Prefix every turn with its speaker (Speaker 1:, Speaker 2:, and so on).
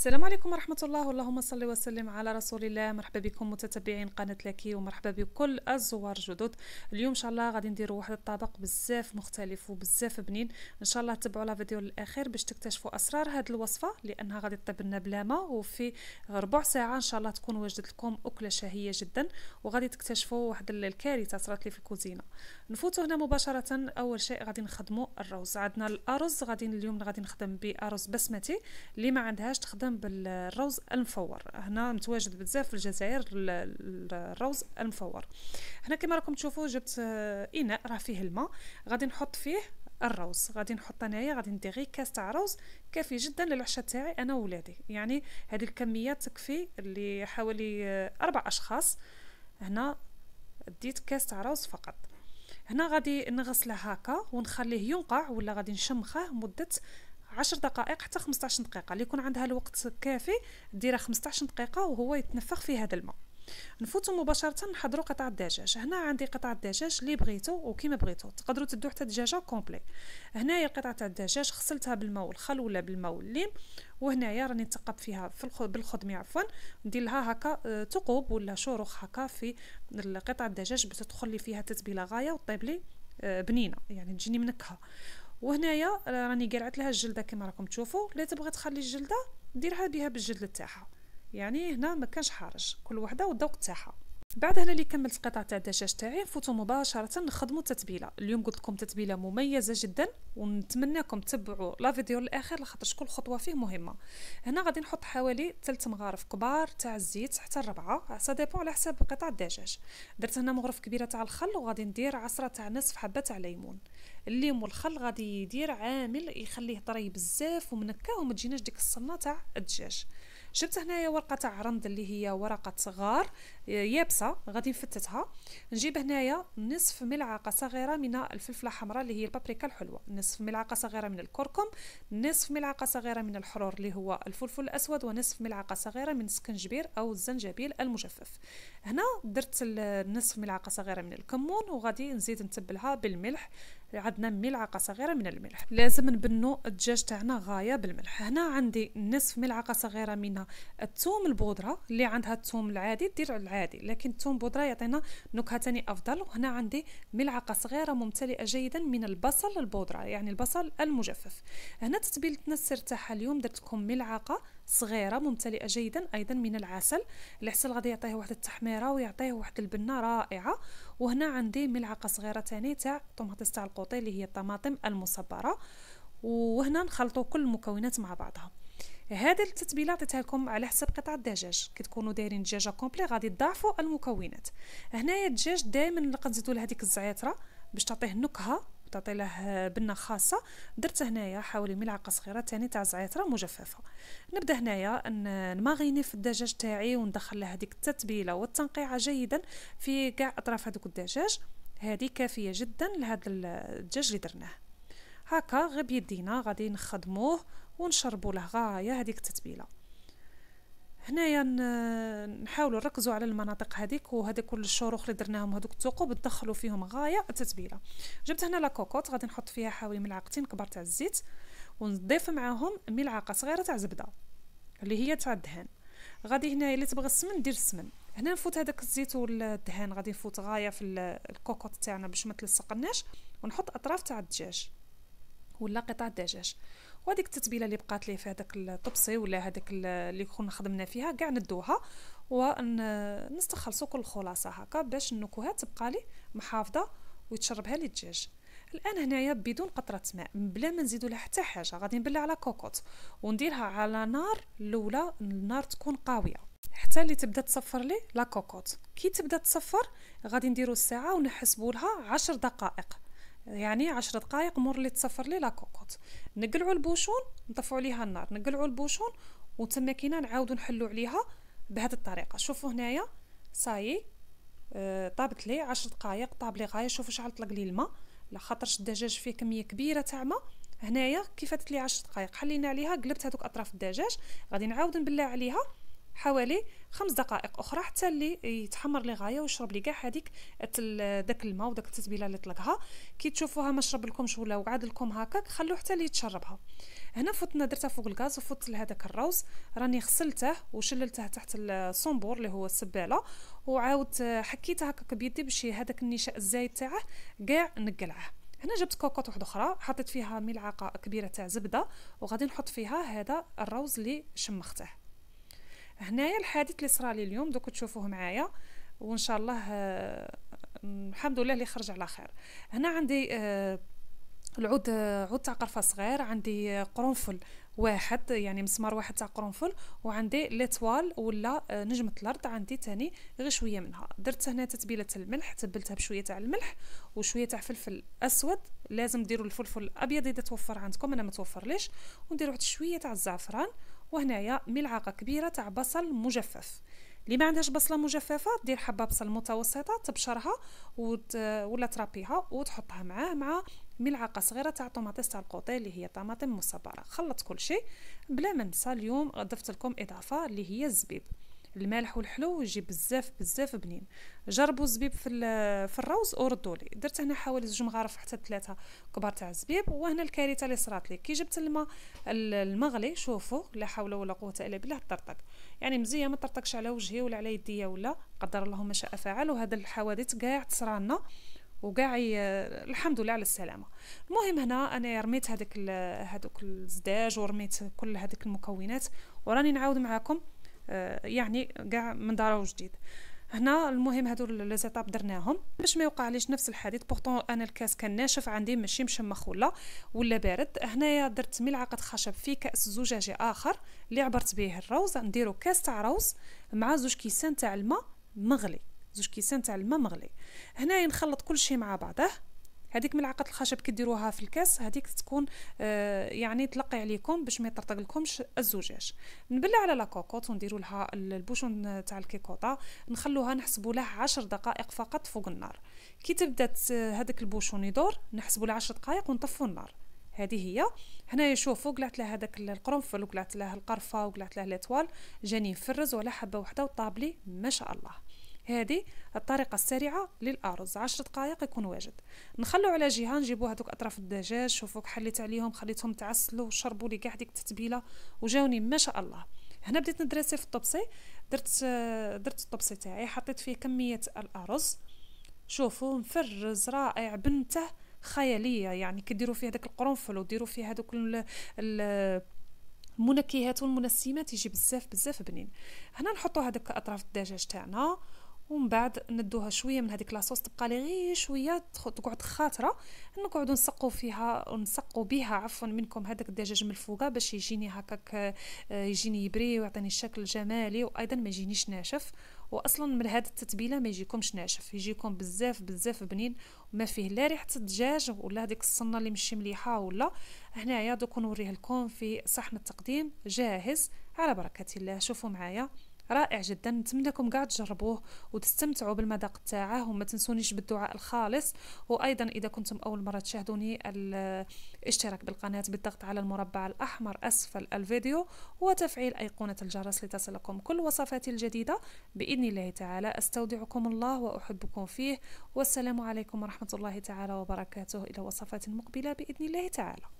Speaker 1: السلام عليكم ورحمة الله اللهم صل وسلم على رسول الله مرحبا بكم متتبعين قناة لكي ومرحبا بكل الزوار الجدد اليوم إن شاء الله غادي نديروا واحد الطبق بزاف مختلف وبزاف بنين إن شاء الله تبعوا لا فيديو للأخير باش تكتشفوا أسرار هاد الوصفة لأنها غادي تطيب لنا بلا ما وفي ربع ساعة إن شاء الله تكون وجدت لكم أكلة شهية جدا وغادي تكتشفوا واحد الكارثة صرات لي في الكوزينة نفوتوا هنا مباشرة أول شيء غادي نخدموا الرز عندنا الأرز غادي اليوم غادي نخدم بأرز بسمتي اللي ما عندهاش تخدم مثلا بالروز المفور هنا متواجد بزاف في الجزائر الروز المفور هنا كما راكم تشوفوا جبت آه، اناء راه فيه الماء غادي نحط فيه الروز غادي نحط انايا غادي ندير غير كاس تاع روز كافي جدا للعشاء تاعي انا وولادي يعني هذه الكميه تكفي اللي حوالي آه، اربع اشخاص هنا ديت كاس تاع روز فقط هنا غادي نغسله هكا ونخليه ينقع ولا غادي نشمخه مده 10 دقائق حتى 15 دقيقه اللي يكون عندها الوقت كافي ديرها 15 دقيقه وهو يتنفخ في هذا الماء نفوتوا مباشره نحضروا قطع الدجاج هنا عندي قطع الدجاج اللي بغيتو وكيما بغيتو تقدروا تدو حتى دجاجه كومبلي هنايا قطعة تاع الدجاج غسلتها بالماء والخل ولا بالماء والليم وهنايا راني نتقب فيها في الخ... بالخدمه عفوا ندير لها هكا آه، ثقوب ولا شروخ هكا في قطع الدجاج باش تدخل لي فيها تتبيله غايه وطيب لي آه، بنينه يعني تجيني منكهه وهنايا راني قرعت لها الجلده كما راكم تشوفوا لا تبغى تخلي الجلده ديرها بها بالجلد تاعها يعني هنا ما كانش حرج كل وحده والذوق تاعها بعد هنا اللي كملت قطع تاع الدجاج تاعي نفوتو مباشره نخدموا التتبيله اليوم قلت لكم تتبيله مميزه جدا ونتمناكم تتبعوا لا فيديو للاخر لخاطرش كل خطوه فيه مهمه هنا غادي نحط حوالي 3 مغارف كبار تاع الزيت حتى الربعة سا ديبو على حساب قطع الدجاج درت هنا مغرف كبيره تاع الخل وغادي ندير عصره تاع نصف حبه تاع ليمون الليم والخل غادي يدير عامل يخليه طري بزاف ومنكه وما تجيناش ديك الصنه تاع الدجاج جبت هنايا ورقه تاع عرند اللي هي ورقه صغار يابسه غادي نفتتها نجيب هنايا نصف ملعقه صغيره من الفلفله الحمراء اللي هي البابريكا الحلوه نصف ملعقه صغيره من الكركم نصف ملعقه صغيره من الحرور اللي هو الفلفل الاسود ونصف ملعقه صغيره من السكنجبير او الزنجبيل المجفف هنا درت نصف ملعقه صغيره من الكمون وغادي نزيد نتبلها بالملح عندنا ملعقه صغيره من الملح لازم نبنو الدجاج تاعنا غايه بالملح هنا عندي نصف ملعقه صغيره من الثوم البودره اللي عندها الثوم العادي دير العادي لكن الثوم بودره يعطينا نكهه ثاني افضل وهنا عندي ملعقه صغيره ممتلئه جيدا من البصل البودره يعني البصل المجفف هنا تتبيلتنا السر تاعها اليوم درت لكم ملعقه صغيره ممتلئه جيدا ايضا من العسل العسل غادي يعطيه واحد التحميره ويعطيه واحد البنه رائعه وهنا عندي ملعقه صغيره ثاني تاع طوماطيس تاع القوطي اللي هي الطماطم المصبره وهنا نخلطوا كل المكونات مع بعضها هذه التتبيله عطيتها لكم على حسب قطع الدجاج كي تكونوا دايرين دجاجه كومبلي غادي تضاعفوا المكونات هنايا الدجاج دائما نلقى تزيدوا له هذيك الزعتره باش تعطيه نكهه وتعطي له بنه خاصه درت هنايا حوالي ملعقه صغيره تاني تاع زعتره مجففه نبدا هنايا نماغيني في الدجاج تاعي وندخل له هذيك التتبيله والتنقيعه جيدا في كاع اطراف هذوك الدجاج هذه كافيه جدا لهذا الدجاج اللي درناه هكا غير بيدينا غادي نخدموه ونشربوا له غايه هذيك التتبيله هنايا نحاولوا نركزوا على المناطق هذيك وهذا كل الشروخ اللي درناهم هذوك الثقوب ندخلوا فيهم غايه التتبيله جبت هنا لاكوكوت غادي نحط فيها حوالي ملعقتين كبار تاع الزيت ونضيف معاهم ملعقه صغيره تاع زبده اللي هي تاع الدهان غادي هنايا اللي تبغى السمن دير السمن هنا نفوت هذاك الزيت والدهان غادي نفوت غايه في الكوكوط تاعنا باش ما تلصقناش ونحط اطراف تاع الدجاج ولا قطع الدجاج وهذيك التتبيله اللي بقات لي في هذاك الطبسي ولا هذاك اللي كنا خدمنا فيها كاع ندوها ونستخلصوا كل الخلاصه هكا باش النكهه تبقى لي محافظه ويتشربها لي الدجاج الان هنايا بدون قطره ماء بلا ما نزيدوا لها حتى حاجه غادي نبلع على كوكوت ونديرها على نار الاولى النار تكون قاويه حتى اللي تبدا تصفر لي لا كوكوت كي تبدا تصفر غادي نديرو الساعه ونحسبوا لها 10 دقائق يعني عشر دقائق مور اللي تصفر لي لاكوكوط نقلعوا البوشون نطفوا عليها النار نقلعوا البوشون وتما كينا نعاودو نحلو عليها بهذه الطريقه شوفوا هنايا صاي آه، طابت لي عشر دقائق طاب لي غايه شوفوا شحال طلق لي الماء لا خاطرش الدجاج فيه كميه كبيره تاع ماء هنايا كي فاتت لي عشر دقائق حلينا عليها قلبت هذوك اطراف الدجاج غادي نعاود نبلع عليها حوالي خمس دقائق اخرى حتى اللي يتحمر لغايه ويشرب لي كاع هذيك داك الماء وداك التتبيله اللي طلقها كي تشوفوها ما شرب لكمش ولا وقعد لكم هكاك خلوه حتى اللي يتشربها هنا فتنا درتها فوق الغاز وفت لهذاك الروز راني غسلته وشللته تحت الصنبور اللي هو السباله وعاود حكيته هكاك بيدي باش هذاك النشاء الزايد تاعه كاع نقلعه هنا جبت كوكوط واحده اخرى حطيت فيها ملعقه كبيره تاع زبده وغادي نحط فيها هذا الروز اللي شمخته هنايا الحادث اللي صرا لي اليوم دوك تشوفوه معايا وان شاء الله آه، الحمد لله اللي خرج على خير هنا عندي آه، العود آه، عود تاع قرفه صغير عندي قرنفل واحد يعني مسمار واحد تاع قرنفل وعندي ليتوال ولا نجمه الارض عندي تاني غير شويه منها درت هنا تتبيله الملح تبلتها بشويه تاع الملح وشويه تاع فلفل اسود لازم ديروا الفلفل الابيض اذا توفر عندكم انا ما توفرليش وندير واحد شويه تاع الزعفران وهنايا ملعقه كبيره تاع بصل مجفف اللي ما عندهاش بصله مجففه دير حبه بصل متوسطه تبشرها وت... ولا ترابيها وتحطها معاه مع ملعقه صغيره تاع طوماطيس تاع القوطي اللي هي طماطم مصبره خلط كل شيء بلا ما ننسى اليوم ضفت لكم اضافه اللي هي الزبيب المالح والحلو ويجي بزاف بزاف بنين جربوا الزبيب في في الروز وردوا لي درت هنا حوالي زوج مغارف حتى ثلاثه كبار تاع الزبيب وهنا الكارثه اللي صرات لي كي جبت الماء المغلي شوفوا لا حول ولا قوه الا بالله طرطق يعني مزيه ما طرطقش على وجهي ولا على يديا ولا قدر الله ما شاء فعل وهذا الحوادث كاع تصرالنا وكاع الحمد لله على السلامه المهم هنا انا رميت هذاك هذوك الزداج ورميت كل هذيك المكونات وراني نعاود معاكم آه، يعني كاع من دار جديد هنا المهم هادو لي زيتاب درناهم باش ما يوقعليش نفس الحديث بورتون انا الكاس كان ناشف عندي ماشي مشمخ ولا ولا بارد هنايا درت ملعقه خشب في كاس زجاجي اخر اللي عبرت به الروز نديرو كاس تاع روز مع زوج كيسان تاع الماء مغلي زوج كيسان تاع الماء مغلي هنايا نخلط كل شيء مع بعضه هذيك ملعقه الخشب كديروها في الكاس هذيك تكون آه، يعني تلقي عليكم باش ما يطرطق لكمش الزجاج نبلع على لا كوكوط ونديروا لها البوشون تاع الكيكوطه نخلوها نحسبوا له 10 دقائق فقط فوق النار كي تبدا هذاك البوشون يدور نحسبوا له 10 دقائق ونطفوا النار هذه هي هنايا يشوفوا قلعت له هذاك القرنفل وقلعت له القرفه وقلعت له ليطوال جاني فرز ولا حبه وحده وطابلي ما شاء الله هذه الطريقة السريعة للأرز عشر دقائق يكون واجد نخلو على جهة نجيبو هذوك أطراف الدجاج شوفوك حليت عليهم خليتهم تعسلوا وشربوا لي كاع ديك التتبيلة وجاوني ما شاء الله هنا بديت ندرسي في الطبسي درت درت الطبسي تاعي حطيت فيه كمية الأرز شوفوا مفرز رائع بنته خياليه يعني كديروا فيه هذاك القرنفل وديروا فيه هذوك المنكهات والمنسمات يجي بزاف بزاف بنين هنا نحطوا هذاك اطراف الدجاج تاعنا ومن بعد ندوها شويه من هذيك لاصوص تبقى لي غير شويه تقعد خاطره نقعدوا نسقوا فيها ونسقوا بها عفوا منكم هذاك الدجاج من ملفوقه باش يجيني هكاك آه، يجيني يبري ويعطيني الشكل الجمالي وايضا ما يجينيش ناشف واصلا من هذه التتبيله ما يجيكمش ناشف يجيكم بزاف بزاف بنين وما فيه لا ريحه الدجاج ولا هذيك الصنه اللي مشي مليحه ولا هنايا دوك نوريه لكم في صحن التقديم جاهز على بركه الله شوفوا معايا رائع جدا نتمنىكم كاع تجربوه وتستمتعوا بالمذاق تاعه وما تنسونيش بالدعاء الخالص وايضا اذا كنتم اول مره تشاهدوني الاشتراك بالقناه بالضغط على المربع الاحمر اسفل الفيديو وتفعيل ايقونه الجرس لتصلكم كل وصفاتي الجديده باذن الله تعالى استودعكم الله واحبكم فيه والسلام عليكم ورحمه الله تعالى وبركاته الى وصفات مقبله باذن الله تعالى